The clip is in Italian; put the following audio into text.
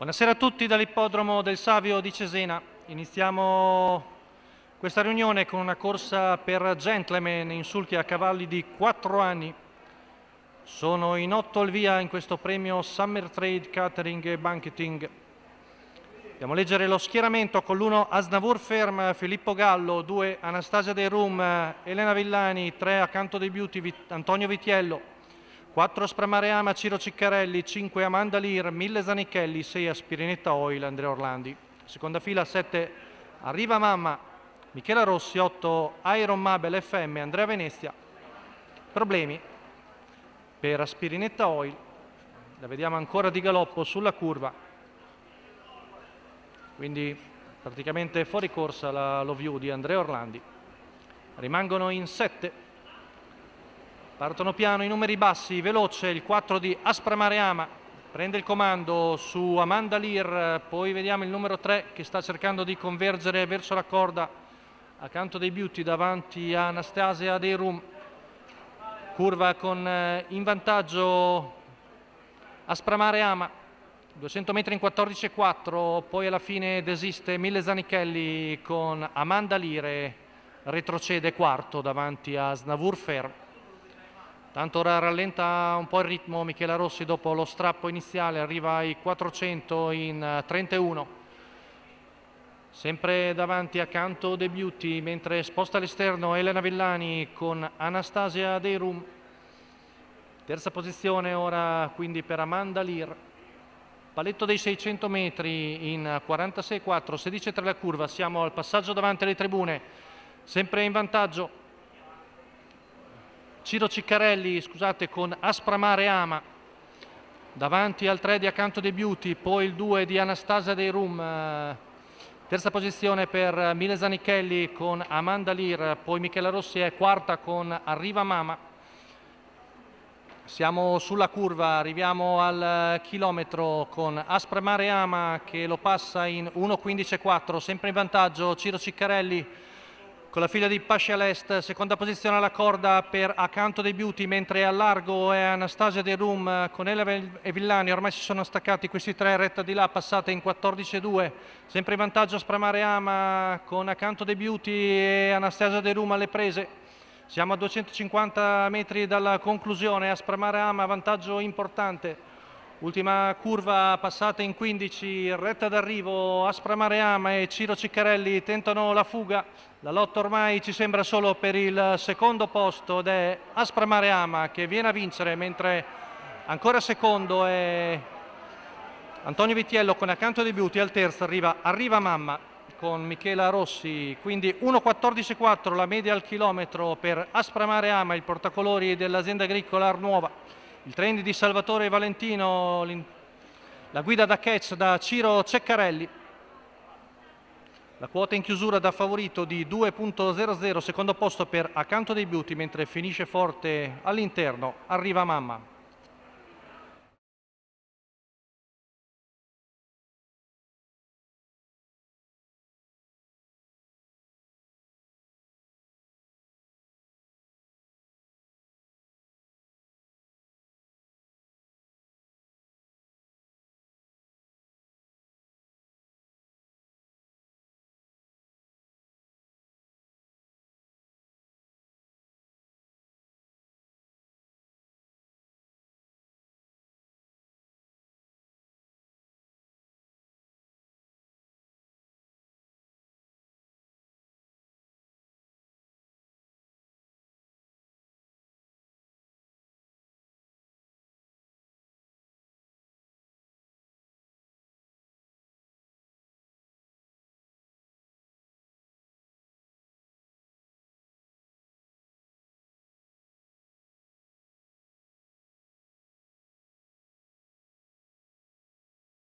Buonasera a tutti dall'ippodromo del Savio di Cesena. Iniziamo questa riunione con una corsa per gentleman in sulchi a cavalli di 4 anni. Sono in otto al via in questo premio Summer Trade Catering e Banketing. Andiamo a leggere lo schieramento con l'1 Asnavur Ferm, Filippo Gallo, 2 Anastasia De Rum, Elena Villani, 3 Accanto dei Beauty, Antonio Vitiello, 4 Spramareama, Ciro Ciccarelli, 5 Amanda Lir, 1000 Zanichelli, 6 Aspirinetta Oil, Andrea Orlandi. Seconda fila 7 Arriva Mamma, Michela Rossi, 8 Iron Mabel FM, Andrea Venezia. Problemi per Aspirinetta Oil, la vediamo ancora di galoppo sulla curva, quindi praticamente fuori corsa la Love You di Andrea Orlandi. Rimangono in 7. Partono piano i numeri bassi, veloce il 4 di Aspramareama, prende il comando su Amanda Lear, poi vediamo il numero 3 che sta cercando di convergere verso la corda accanto dei Beauty davanti a Anastasia De Rum. Curva con eh, in vantaggio Aspramareama, 200 metri in 14,4, poi alla fine desiste Mille Zanichelli con Amanda Lire, retrocede quarto davanti a Snavur Fer. Tanto ora rallenta un po' il ritmo Michela Rossi dopo lo strappo iniziale, arriva ai 400 in 31. Eh, sempre davanti accanto De Beauty, mentre sposta all'esterno Elena Villani con Anastasia Deirum. Terza posizione ora quindi per Amanda Lir. Paletto dei 600 metri in 46-4, 16 tra la curva, siamo al passaggio davanti alle tribune, sempre in vantaggio Ciro Ciccarelli, scusate, con Aspramare Ama, davanti al 3 di Accanto dei Beauty, poi il 2 di Anastasia dei Rum, eh, terza posizione per Mile Zanichelli con Amanda Lir, poi Michela Rossi è quarta con Arriva Mama. Siamo sulla curva, arriviamo al chilometro con Aspramare Ama che lo passa in 1.15.4, sempre in vantaggio Ciro Ciccarelli con la figlia di Pascia Lest, seconda posizione alla corda per Accanto dei Beauty, mentre a largo è Anastasia De Rum con Elena e Villani, ormai si sono staccati questi tre, retta di là, passate in 14-2, sempre in vantaggio a Spramare Ama con Accanto dei Beauty e Anastasia De Rum alle prese. Siamo a 250 metri dalla conclusione, a Spramare Ama vantaggio importante. Ultima curva passata in 15, retta d'arrivo, Aspra Mareama e Ciro Ciccarelli tentano la fuga. La lotta ormai ci sembra solo per il secondo posto ed è Aspra Mareama che viene a vincere mentre ancora secondo è Antonio Vitiello con accanto dei Beauty al terzo arriva, arriva Mamma con Michela Rossi, quindi 1.14.4 la media al chilometro per Aspra Mareama, il portacolori dell'azienda agricola Arnuova il trend di Salvatore Valentino, la guida da catch da Ciro Ceccarelli. La quota in chiusura da favorito di 2.00, secondo posto per Accanto dei Beauty, mentre finisce forte all'interno, arriva Mamma.